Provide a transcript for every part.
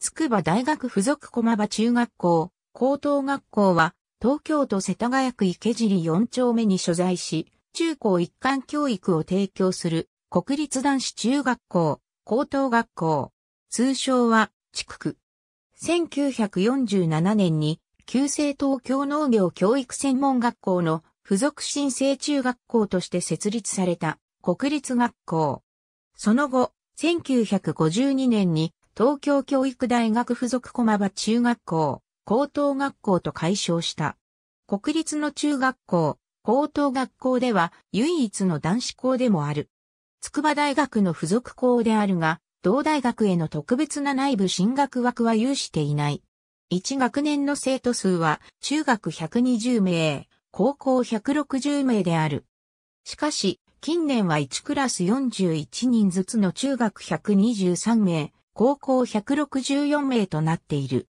筑波大学附属駒場中学校、高等学校は、東京都世田谷区池尻4丁目に所在し、中高一貫教育を提供する、国立男子中学校、高等学校、通称は、地区区。1947年に、旧制東京農業教育専門学校の付属新生中学校として設立された国立学校。その後、1952年に東京教育大学附属駒場中学校、高等学校と解消した。国立の中学校、高等学校では唯一の男子校でもある。筑波大学の附属校であるが、同大学への特別な内部進学枠は有していない。1学年の生徒数は中学120名、高校160名である。しかし、近年は1クラス41人ずつの中学123名、高校164名となっている。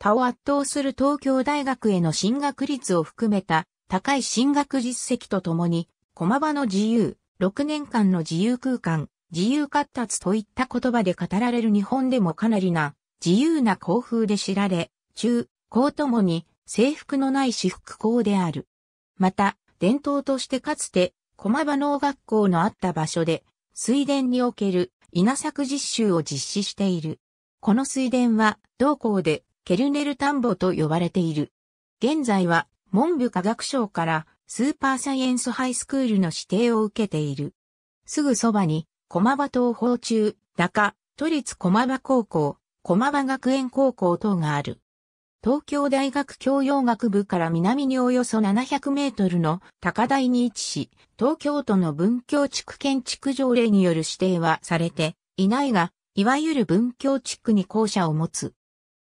他を圧倒する東京大学への進学率を含めた高い進学実績とともに、駒場の自由、6年間の自由空間、自由活達といった言葉で語られる日本でもかなりな自由な校風で知られ、中、高ともに制服のない私服校である。また、伝統としてかつて駒場農学校のあった場所で、水田における稲作実習を実施している。この水田は同校でケルネル田んぼと呼ばれている。現在は文部科学省からスーパーサイエンスハイスクールの指定を受けている。すぐそばに駒場東方中、中、都立駒場高校、駒場学園高校等がある。東京大学教養学部から南におよそ700メートルの高台に位置し、東京都の文教地区建築条例による指定はされていないが、いわゆる文教地区に校舎を持つ。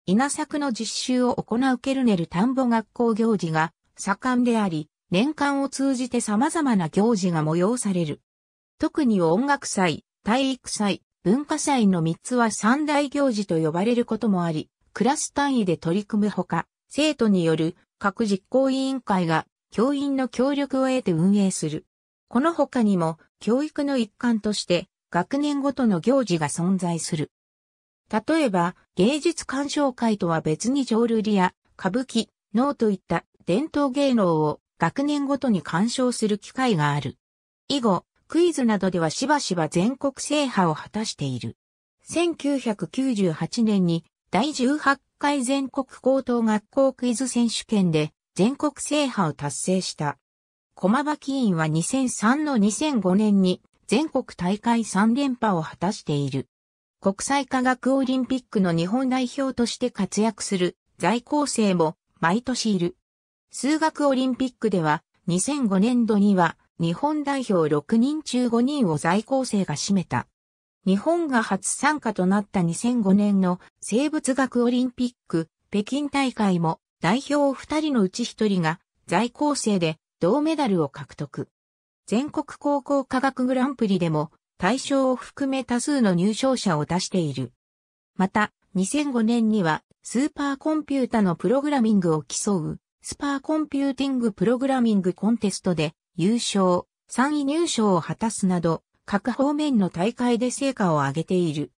稲作の実習を行うケルネル田んぼ学校行事が盛んであり、年間を通じて様々な行事が催される。特に音楽祭、体育祭、文化祭の3つは三大行事と呼ばれることもあり、クラス単位で取り組むほか、生徒による各実行委員会が教員の協力を得て運営する。この他にも教育の一環として学年ごとの行事が存在する。例えば芸術鑑賞会とは別に浄瑠璃や歌舞伎、能といった伝統芸能を学年ごとに鑑賞する機会がある。以後、クイズなどではしばしば全国制覇を果たしている。1998年に第18回全国高等学校クイズ選手権で全国制覇を達成した。駒場起因は2003の2005年に全国大会3連覇を果たしている。国際科学オリンピックの日本代表として活躍する在校生も毎年いる。数学オリンピックでは2005年度には日本代表6人中5人を在校生が占めた。日本が初参加となった2005年の生物学オリンピック北京大会も代表2人のうち1人が在校生で銅メダルを獲得。全国高校科学グランプリでも対象を含め多数の入賞者を出している。また、2005年にはスーパーコンピュータのプログラミングを競うスパーコンピューティングプログラミングコンテストで優勝、3位入賞を果たすなど各方面の大会で成果を上げている。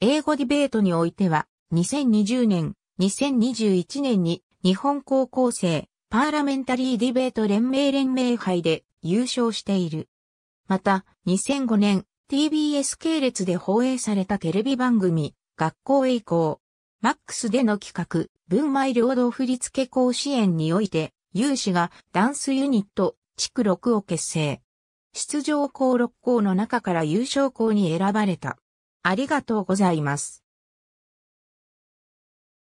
英語ディベートにおいては、2020年、2021年に日本高校生パーラメンタリーディベート連盟連盟杯で優勝している。また、2005年、TBS 系列で放映されたテレビ番組、学校へ行こう。マックスでの企画、文米労働振付甲子園において、有志がダンスユニット、地区6を結成。出場校6校の中から優勝校に選ばれた。ありがとうございます。